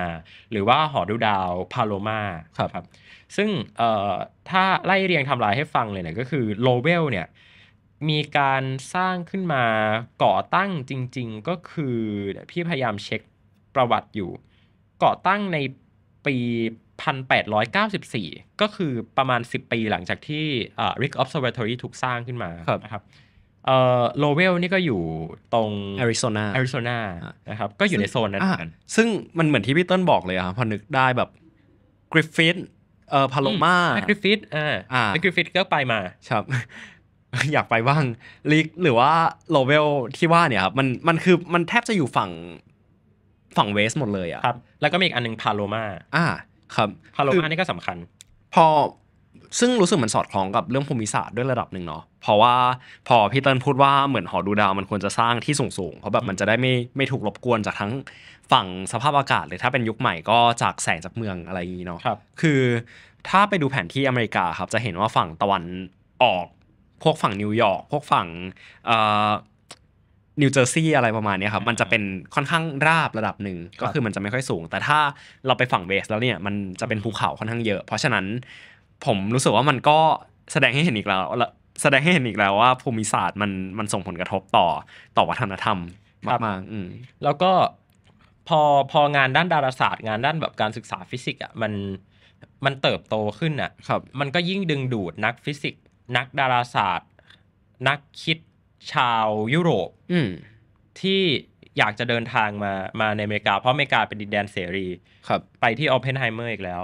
หรือว่าหอดูดาวพาโลมาครับรบซึ่งเอ่อถ้าไล่เรียงทำลายให้ฟังเลยเนี่ยก็คือโลเวลเนี่ยมีการสร้างขึ้นมาก่อตั้งจริงๆก็คือพี่พยายามเช็คประวัติอยู่ก่อตั้งในปี 1894 ก็คือประมาณ 10 ปีหลังจากที่ r อ c k o b s e r เทอรี่ถูกสร้างขึ้นมานะครับโลเวลนี่ก็อยู่ตรงแอริโซนาแอริโซนานะครับ ก็อยู่ในโซนนั้นซึ่งมันเหมือนที่พี่ต้นบอกเลยครับพอนึกได้แบบกริฟฟิธเอ่อพาโลมากริฟฟิธอ่าอ่ากริฟฟิธก็ไปมาครับอยากไปบ้างลิกหรือว่าโลเวลที่ว่าเนี่ยครับ มันมันคือมันแทบจะอยู่ฝั่งฝั่งเวสหมดเลยอ่ะครับ แล้วก็มีอีกอันนึงพาโลมาอ่าครับ พาโลมานี่ก็สำคัญ พอ ซึ่งรู้สึกมันสอดคล้องกับเรื่องภูมิศาสตร์ด้วยระดับหนึ่งเนาะ เพราะว่า พอพี่เติ้ลพูดว่าเหมือนหอดูดาวมันควรจะสร้างที่สูงๆเพราะแบบมันจะได้ไม่ไม่ถูกรบกวนจากทั้งฝั่งสภาพอากาศหรือถ้าเป็นยุคใหม่ก็จากแสงจากเมืองอะไรอย่างนี้เนาะครับ คือ ถ้าไปดูแผนที่อเมริกาครับจะเห็นว่าฝั่งตะวันออก พวกฝั่งนิวยอร์กพวกฝั่งนิวเจอร์ซีย์อะไรประมาณนี้ครับมันจะเป็นค่อนข้างราบระดับหนึ่งก็คือมันจะไม่ค่อยสูง แต่ถ้าเราไปฝั่งเวสแล้วเนี่ยมันจะเป็นภูเขาค่อนข้างเยอะ เพราะฉะนั้นผมรู้สึกว่ามันก็แสดงให้เห็นอีกแล้ว แสดงให้เห็นอีกแล้วว่าภูมิศาสตร์มันมันส่งผลกระทบต่อต่อวัฒนธรรมมากกแล้วก็พอพองานด้านดาราศาสตร์งานด้านแบบการศึกษาฟิสิกส์อ่ะมันมันเติบโตขึ้นอ่ะมันก็ยิ่งดึงดูดนักฟิสิกส์นักดาราศาสตร์นักคิดชาวยุโรปที่อยากจะเดินทางมามาในอเมริกาเพราะอเมริกาเป็นดินแดนเสรีครับ ไปที่ออเพนไฮเมอร์อีกแล้ว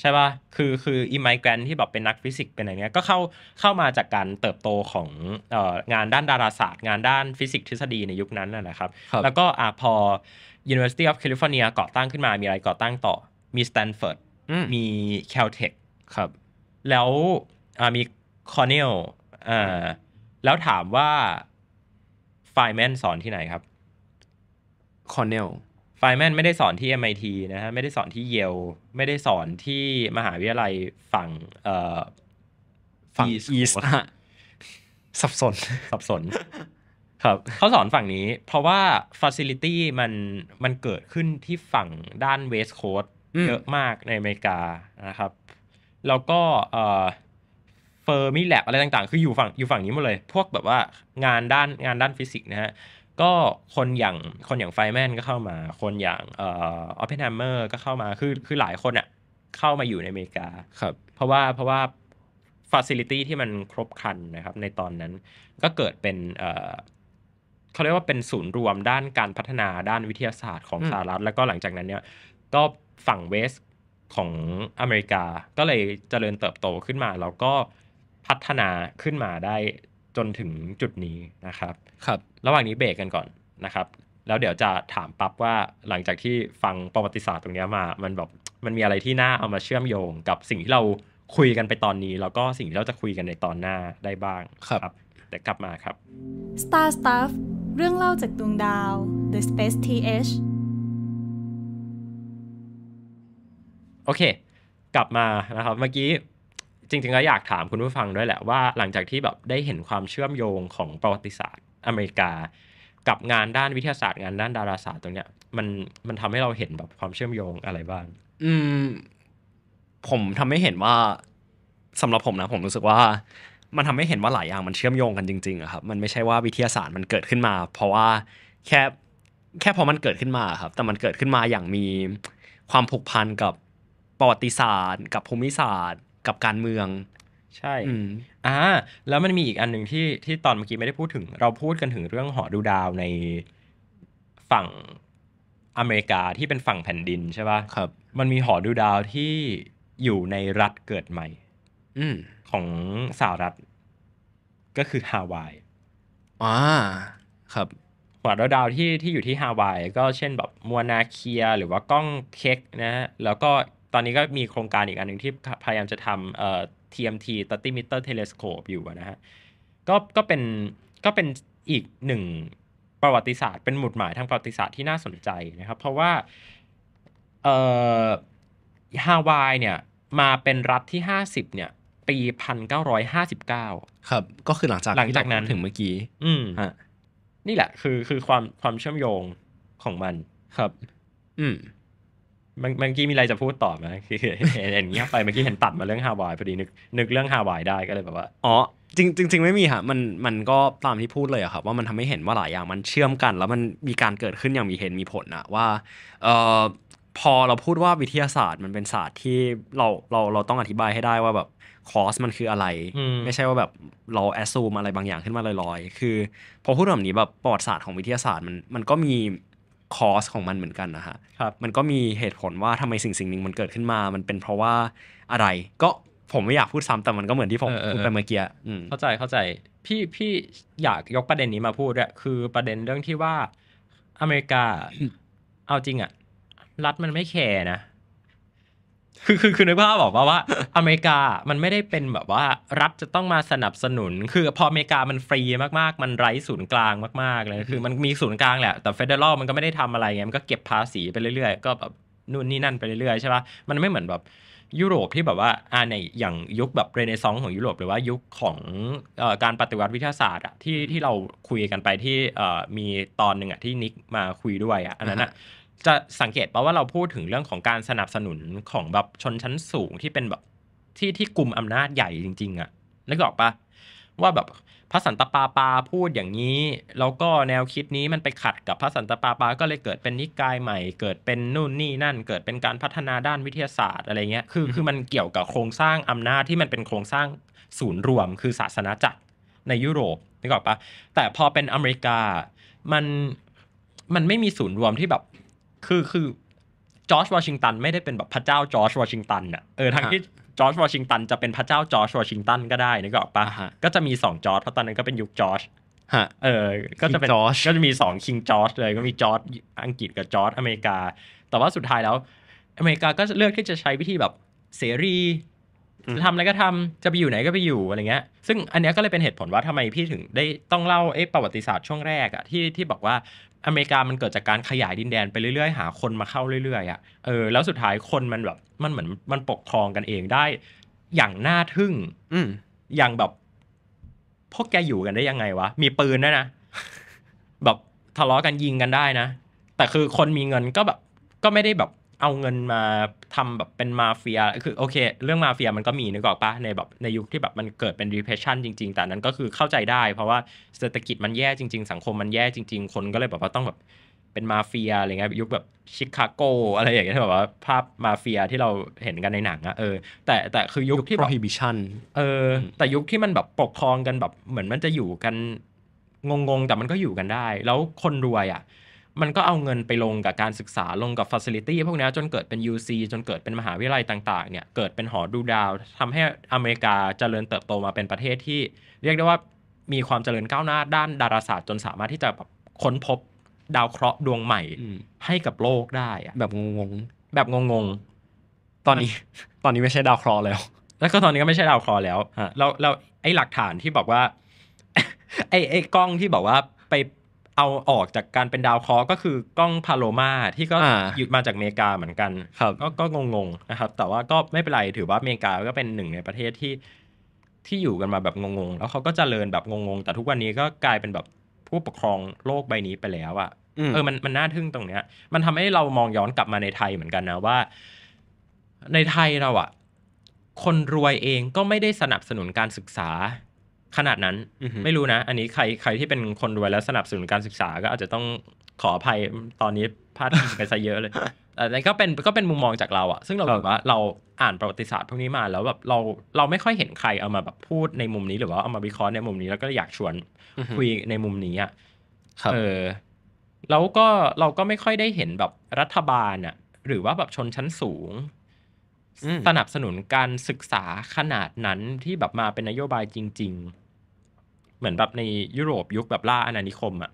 ใช่ป่ะคือคืออิมิแกรนที่แบบเป็นนักฟิสิกส์เป็นอะไรเนี้ยก็เข้าเข้ามาจากการเติบโตของเอ่องานด้านดาราศาสตร์ งานด้านฟิสิกส์ทฤษฎีในยุคนั้นนะครับ แล้วก็อ่พอ University of California ก่อตั้งขึ้นมามีอะไรก่อตั้งต่อ มี Stanford มี Caltech ครับ แล้วมี Cornell อ่าแล้วถามว่าไฟแมนสอนที่ไหนครับคอนเนลไฟแมนไม่ได้สอนที่ MIT นะฮะไม่ได้สอนที่เยลไม่ได้สอนที่มหาวิทยาลัยฝั่ง เอ่อฝั่งอีสต์สับสนสับสน ครับเขาสอนฝั่งนี้ เพราะว่าฟัสซิลิตี้มันมันเกิดขึ้นที่ฝั่งด้านเวสต์โคสต์เยอะมากในอเมริกานะครับ แล้วก็เอ่อเฟอร์มิแลบอะไรต่างๆ คืออยู่ฝั่งอยู่ฝั่งนี้หมดเลย พวกแบบว่างานด้านงานด้านฟิสิกส์นะฮะ ก็คนอย่างคนอย่างไฟแมนก็เข้ามา คนอย่างเอ่อออฟเพนแฮมเมอร์ก็เข้ามา คือคือหลายคนอะเข้ามาอยู่ในอเมริกา ครับ เพราะว่าเพราะว่าฟาซิลิตี้ที่มันครบครันนะครับในตอนนั้นก็เกิดเป็นเอ่อเขาเรียกว่าเป็นศูนย์รวมด้านการพัฒนาด้านวิทยาศาสตร์ของสหรัฐ แล้วก็หลังจากนั้นเนี่ย ก็ฝั่งเวสของอเมริกา ก็เลยเจริญเติบโตขึ้นมาแล้วก็พัฒนาขึ้นมาได้จนถึงจุดนี้นะครับ ครับ ระหว่างนี้เบรกกันก่อนนะครับ แล้วเดี๋ยวจะถามปั๊บว่าหลังจากที่ฟังประวัติศาสตร์ตรงนี้มา มันแบบมันมีอะไรที่น่าเอามาเชื่อมโยงกับสิ่งที่เราคุยกันไปตอนนี้ แล้วก็สิ่งที่เราจะคุยกันในตอนหน้าได้บ้าง ครับรบแต่กลับมาครับ Star Stuff เรื่องเล่าจากดวงดาว The Space TH โอเค กลับมานะครับ เมื่อกี้จริงๆก็อยากถามคุณผู้ฟังด้วยแหละว่า หลังจากที่แบบได้เห็นความเชื่อมโยงของประวัติศาสตร์อเมริกา กับงานด้านวิทยาศาสตร์งานด้านดาราศาสตร์ตรงเนี้ย มันมันทำให้เราเห็นแบบความเชื่อมโยงอะไรบ้างอืม ผมทำให้เห็นว่าสำหรับผมนะผมรู้สึกว่า มันทำให้เห็นว่าหลายอย่างมันเชื่อมโยงกันจริงๆอะครับ มันไม่ใช่ว่าวิทยาศาสตร์มันเกิดขึ้นมา เพราะว่าแค่แค่พอมันเกิดขึ้นมาครับ แต่มันเกิดขึ้นมาอย่างมีความผูกพันกับประวัติศาสตร์ กับภูมิศาสตร์กับการเมือง ใช่อ่าแล้วมันมีอีกอันหนึ่งที่ที่ ตอนเมื่อกี้ไม่ได้พูดถึง เราพูดกันถึงเรื่องหอดูดาวในฝั่งอเมริกาที่เป็นฝั่งแผ่นดินใช่ป่ะครับ มันมีหอดูดาวที่อยู่ในรัฐเกิดใหม่ อืของสหรัฐก็คือฮาวายอ่าครับหอดูดาวที่ที่อยู่ที่ฮาวายก็เช่นแบบมัวนาเคียหรือว่ากล้องเค็กนะะแล้วก็ตอนนี้ก็มีโครงการอีกอันหนึ่งที่พยายามจะทำเอ่อ TMT ิม meter telescope อยู่นะฮะก็ก็เป็นก็เป็นอีกหนึ่งประวัติศาสตร์เป็นหมุดหมายทางประวัติศาสตร์ที่น่าสนใจนะครับ เพราะว่าเอ่อฮาวายเนี่ย มาเป็นรัฐที่ 50 เนี่ย ปี 1959 ครับ ก็คือหลังจากหลังจากนั้น ถึงเมื่อกี้ อืมฮะนี่แหละคือคือความความเชื่อมโยงของมัน ครับ อืมเมื่อกี้มีอะไรจะพูดต่อไหมคือเห็นเงี้ยไปเมื่อกี้เห็นตัดมาเรื่องฮาวายพอดีนึกนึกเรื่องฮาวายได้ก็เลยแบบว่า อ๋อจริงจริงไม่มีค่ะมันมันก็ตามที่พูดเลยอะครับว่ามันทำให้เห็นว่าหลายอย่างมันเชื่อมกัน แล้วมันมีการเกิดขึ้นอย่างมีเหตุมีผลอะว่าเอ่อพอเราพูดว่าวิทยาศาสตร์ มันเป็นศาสตร์ที่เราเราเราต้องอธิบายให้ได้ว่าแบบคอสมันคืออะไร ไม่ใช่ว่าแบบเราแอสซูมอะไรบางอย่างขึ้นมาลอยๆ คือพอพูดแบบนี้แบบประวัติศาสตร์ของวิทยาศาสตร์มันมันก็มีคอสของมันเหมือนกันนะฮะ มันก็มีเหตุผลว่าทำไมสิ่งสิ่งหนึ่งมันเกิดขึ้นมา มันเป็นเพราะว่าอะไร ก็ผมไม่อยากพูดซ้ำ แต่มันก็เหมือนที่ผมพูดไปเมื่อกี้ เข้าใจ เข้าใจ พี่ พี่อยากยกประเด็นนี้มาพูดอะยคือประเด็นเรื่องที่ว่าอเมริกา เอาจริงอะ รัฐมันไม่แคร์นะคือคือคือในภาพบอกว่าว่าอเมริกามันไม่ได้เป็นแบบว่า รัฐจะต้องมาสนับสนุน คือพออเมริกามันฟรีมากๆ มันไร้ศูนย์กลางมากๆเลย คือมันมีศูนย์กลางแหละ แต่เฟเดอรัลมันก็ไม่ได้ทำอะไรไงมันก็เก็บภาษีไปเรื่อย ๆ ก็แบบนู่นนี่นั่นไปเรื่อยๆใช่ป่ะมันไม่เหมือนแบบยุโรปที่แบบว่าอ่าในอย่างยุคแบบเรเนซองส์ของยุโรปหรือว่ายุคของอการปฏิวัติวิทยาศาสตร์อะที่ที่เราคุยกันไปที่มีตอนหนึ่งอะที่นิกมาคุยด้วยอะอันนั้นอะจะสังเกตปะาว่าเราพูดถึงเรื่องของการสนับสนุนของแบบชนชั้นสูงที่เป็นแบบที่ที่กลุ่มอำนาจใหญ่จริง ๆอะนึกออกปะว่าแบบพระสันตปาปาพูดอย่างนี้ แล้วก็แนวคิดนี้มันไปขัดกับพระสันตปาปาก็เลยเกิดเป็นนิกายใหม่ เกิดเป็นนู่นนี่นั่นเกิดเป็นการพัฒนาด้านวิทยาศาสตร์อะไรเงี้ยคือคือมันเกี่ยวกับโครงสร้างอำนาจที่มันเป็นโครงสร้างศูนย์รวม คือศาสนาจักรในยุโรปนึกออกปะแต่พอเป็นอเมริกา มันมันไม่มีศูนย์รวมที่แบบคือคือจอร์จวอชิงตันไม่ได้เป็นแบบพระเจ้าจอร์จวอชิงตันอ่ะเออทั้งที่จอร์จวอชิงตันจะเป็นพระเจ้าจอร์จวอชิงตันก็ได้นึกออกปะก็จะมีสองจอร์จเพราะตอนนั้นก็เป็นยุคจอร์จเออ ก็จะเป็นก็จะมีสองคิงจอร์จเลยก็มีจอร์จอังกฤษกับจอร์จอเมริกา แต่ว่าสุดท้ายแล้ว อเมริกาก็เลือกที่จะใช้วิธีแบบเสรีจะทำอะไรก็ทำจะไปอยู่ไหนก็ไปอยู่อะไรเงี้ยซึ่งอันนี้ก็เลยเป็นเหตุผลว่าทำไมพี่ถึง ได้ต้องเล่าเอะประวัติศาสตร์ช่วงแรกอะที่ที่บอกว่าอเมริกามันเกิดจากการขยายดินแดนไปเรื่อยๆหาคนมาเข้าเรื่อยๆอ่ะ เออแล้วสุดท้ายคนมันแบบมันเหมือนมันปกครองกันเองได้ อย่างน่าทึ่ง อือย่างแบบพวกแกอยู่กันได้ยังไงวะ มีปืนด้วยนะ แบบทะเลาะกันยิงกันได้นะ แต่คือคนมีเงินก็แบบก็ไม่ได้แบบเอาเงินมาทำแบบเป็นมาเฟีย คือโอเคเรื่องมาเฟียมันก็มีนึกออกปะในแบบในยุคที่แบบมันเกิดเป็น repression จริง ๆ แต่นั้นก็คือเข้าใจได้เพราะว่าเศรษฐกิจมันแย่จริง ๆ สังคมมันแย่จริงๆ คนก็เลยแบบว่าต้องแบบเป็นมาเฟียอะไรเงี้ยยุคแบบชิคาโก อะไรอย่างเงี้ยแบบว่าภาพมาเฟียที่เราเห็นกันในหนังอะเออแต่แต่คือยุคที่ prohibition เออแต่ยุคที่มันแบบปกครองกันแบบเหมือนมันจะอยู่กันงงๆแต่มันก็อยู่กันได้ แล้วคนรวยอะ่ะมันก็เอาเงินไปลงกับการศึกษาลงกับฟัสซิลิตี้พวกนี้จนเกิดเป็น UC จนเกิดเป็นมหาวิทยาลัยต่างๆ เนี่ย เกิดเป็นหอดูดาวทำให้อเมริกาเจริญเติบโตมาเป็นประเทศที่เรียกได้ว่ามีความเจริญก้าวหน้าด้านดาราศาสตร์ จนสามารถที่จะแบบค้นพบดาวเคราะห์ดวงใหม่ให้กับโลกได้ แบบงงๆแบบงงๆ ตอนนี้ตอนนี้ไม่ใช่ดาวเคราะห์แล้ว แล้วก็ตอนนี้ก็ไม่ใช่ดาวเคราะห์แล้วเราเราไอ้หลักฐานที่บอกว่าไอ้ไอ้กล้องที่บอกว่าไปเอาออกจากการเป็นดาวเคราะห์ก็คือกล้องพาโลมาที่ก็หยุดมาจากเมกาเหมือนกันก็ก็งงๆนะครับ แต่ว่าก็ไม่เป็นไรถือว่าเมกาก็เป็นหนึ่งในประเทศที่ที่อยู่กันมาแบบงงๆแล้วเขาก็จเจริญแบบงงๆแต่ทุกวันนี้ก็กลายเป็นแบบผู้ปกครองโลกใบนี้ไปแล้วอะ่ะเออมันมันน่าทึ่งตรงเนี้ย มันทำให้เรามองย้อนกลับมาในไทยเหมือนกันนะว่า ในไทยเราอะ่ะ คนรวยเองก็ไม่ได้สนับสนุนการศึกษาขนาดนั้นไม่รู้นะอันนี้ใครใครที่เป็นคนรวยแล้วสนับสนุนการศึกษาก็ อาจจะต้องขออภัยตอนนี้พลาดไปซะเยอะเลยแต่นั่นก็เป็นก็เป็นมุมมองจากเราอะซึ่งเราแบบว่าเราอ่านประวัติศาสตร์พวกนี้มา แล้วแบบเราเราไม่ค่อยเห็นใครเอามาแบบพูดในมุมนี้หรือว่าเอามาวิเคราะห์ในมุมนี้ แล้วก็อยากชวนคุยในมุมนี้อะเออแล้วก็เราก็ไม่ค่อยได้เห็นแบบรัฐบาลอะหรือว่าแบบชนชั้นสูง สนับสนุนการศึกษาขนาดนั้นที่แบบมาเป็นนโยบายจริง ๆเหมือนแบบในยุโรปยุคแบบล่าอาณานิคมอะ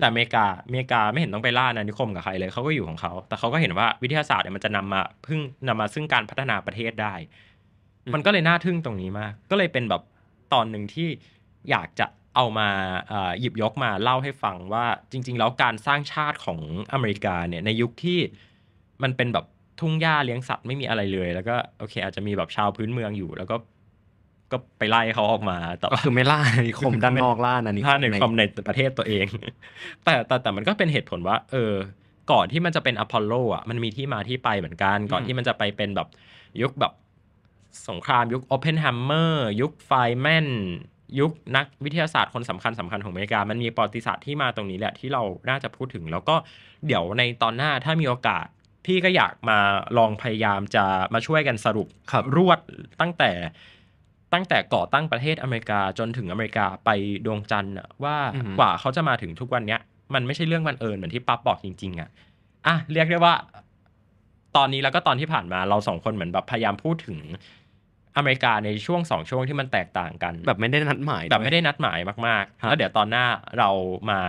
แต่อเมริกาอเมริกาไม่เห็นต้องไปล่าอาณานิคมกับใครเลยเขาก็อยู่ของเขา แต่เขาก็เห็นว่าวิทยาศาสตร์เนี่ยมันจะนำมาพึ่งนำมาซึ่งการพัฒนาประเทศได้ มันก็เลยน่าทึ่งตรงนี้มาก ก็เลยเป็นแบบตอนหนึ่งที่อยากจะเอามาหยิบยกมาเล่าให้ฟังว่า จริงๆ แล้วการสร้างชาติของอเมริกาเนี่ย ในยุคที่ มันเป็นแบบทุ่งหญ้าเลี้ยงสัตว์ไม่มีอะไรเลยแล้วก็โอเค อาจจะมีแบบชาวพื้นเมืองอยู่แล้วก็ก็ไปไล่เขาออกมา แต่คือไม่ล่าในคมด้านนอกล่านะนีล่าอาคมในประเทศตัวเองแต่แต่แต่มันก็เป็นเหตุผลว่า เออก่อนที่มันจะเป็นอพอลโลอ่ะมันมีที่มาที่ไปเหมือนกัน ก่อนที่มันจะไปเป็นแบบยุคแบบสงครามยุคโอเพนแฮมเมอร์ยุคไฟแมนยุคนักวิทยาศาสตร์คนสำคัญสำคัญของอเมริกา มันมีประวัติศาสตร์ที่มาตรงนี้แหละที่เราน่าจะพูดถึง แล้วก็เดี๋ยวในตอนหน้าถ้ามีโอกาสพี่ก็อยากมาลองพยายามจะมาช่วยกันสรุปครับรวดตั้งแต่ตั้งแต่ก่อตั้งประเทศอเมริกาจนถึงอเมริกาไปดวงจันทร์ว่า กว่าเขาจะมาถึงทุกวันเนี้ยมันไม่ใช่เรื่องบังเอิญเหมือนที่ปั๊บบอกจริงๆอ่ะอ่ะเรียกได้ว่าตอนนี้แล้วก็ตอนที่ผ่านมาเราสองคนเหมือนแบบพยายามพูดถึงอเมริกาในช่วงสองช่วงที่มันแตกต่างกัน แบบไม่ได้นัดหมายแบบไม่ได้นัดหมายมากๆแล้วเดี๋ยวตอนหน้าเรามา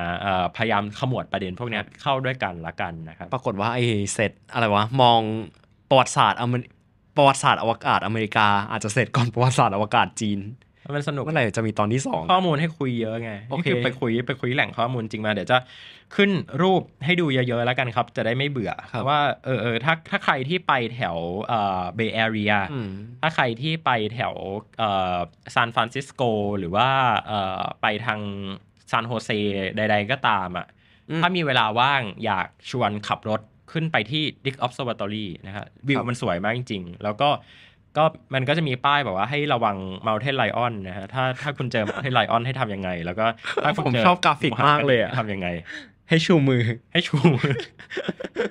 พยายามขมวดประเด็นพวกนี้เข้าด้วยกันละกันนะครับปรากฏว่าไอ้เซตอะไรวะมองประวัติศาสตร์ประวัติศาสตร์อวกาศอเมริกาอาจจะเสร็จก่อนประวัติศาสตร์อวกาศจีน มันสนุกเมื่อไหร่จะมีตอนที่สองข้อมูลให้คุยเยอะไงโอเคไปคุยไปคุยแหล่งข้อมูลจริงมา เดี๋ยวจะขึ้นรูปให้ดูเยอะๆแล้วกันครับ จะได้ไม่เบื่อว่าเออเออถ้าถ้าใครที่ไปแถวเอ่อเบย์แอเรียถ้าใครที่ไปแถวเอ่อซานฟรานซิสโกหรือว่าเอ่อไปทางซานโฮเซใดๆก็ตามอ่ะถ้ามีเวลาว่างอยากชวนขับรถขึ้นไปที่ดิกออฟสวัตตอรี่นะครับวิวมันสวยมากจริง ๆ แล้วก็ก็มันก็จะมีป้ายบอกว่าให้ระวังเมาเทนไลออนนะฮะถ้าถ้าคุณเจอเมาเทนไลออนให้ทำยังไง แล้วก็ถ้าผมชอบกราฟิกมากเลยอะทำยังไง ให้ชูมือให้ชูมือ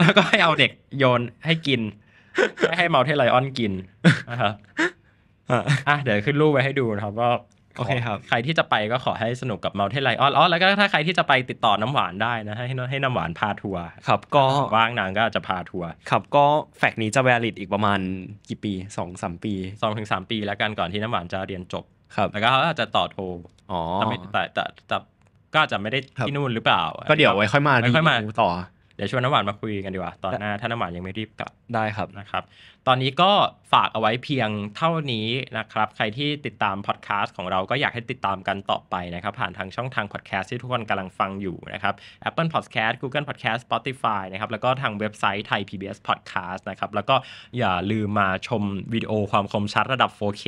แล้วก็ให้เอาเด็กโยนให้กิน ให้เมาเทนไลออนกินนะครับอ่ะเดี๋ยวขึ้นรูปไว้ให้ดูนะครับว่าโอเคครับใครที่จะไปก็ขอให้สนุกกับเมาเท a i n l อ๋อแล้วก็ถ้าใครที่จะไปติดต่อน้ำหวานได้นะให้ให้น้ำหวานพาทัวร์ครับก็ว่างนางก็จะพาทัวร์ครับก็แฟกนี้จะแวลิดอีกประมาณกี่ปี2อสปี2อถึงสปีแล้วกันก่อนที่น้ำหวานจะเรียนจบครับ แล้วก็เอาจจะต่อโทร อ๋อแต่แต่แต่ก็จะไม่ได้ที่นู่นหรือเปล่า ก็เดี๋ยวไว้ค่อยมาไว้ค่อยมาต่อเดี๋ยวชวนน้ำหวานมาคุยกันดีกว่าตอนหน้าถ้าน้ำหวานยังไม่รีบกลับได้ครับนะครับตอนนี้ก็ฝากเอาไว้เพียงเท่านี้นะครับ ใครที่ติดตามพอดแคสต์ของเราก็อยากให้ติดตามกันต่อไปนะครับ ผ่านทางช่องทางพอดแคสต์ที่ทุกคนกำลังฟังอยู่นะครับ Apple Podcast Google Podcast Spotify นะครับ แล้วก็ทางเว็บไซต์ไทย PBS Podcast นะครับ แล้วก็อย่าลืมมาชมวิดีโอความคมชัดระดับ 4K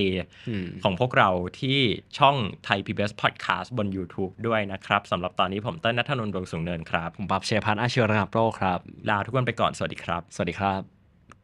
ของพวกเราที่ช่องไทย PBS Podcast บน YouTube ด้วยนะครับสำหรับตอนนี้ผมเต้นนัทนนท์ดวงสูงเนินครับผมปับเชพันอาเชีวระดับโลกครับลาทุกคนไปก่อนสวัสดีครับสวัสดีครับ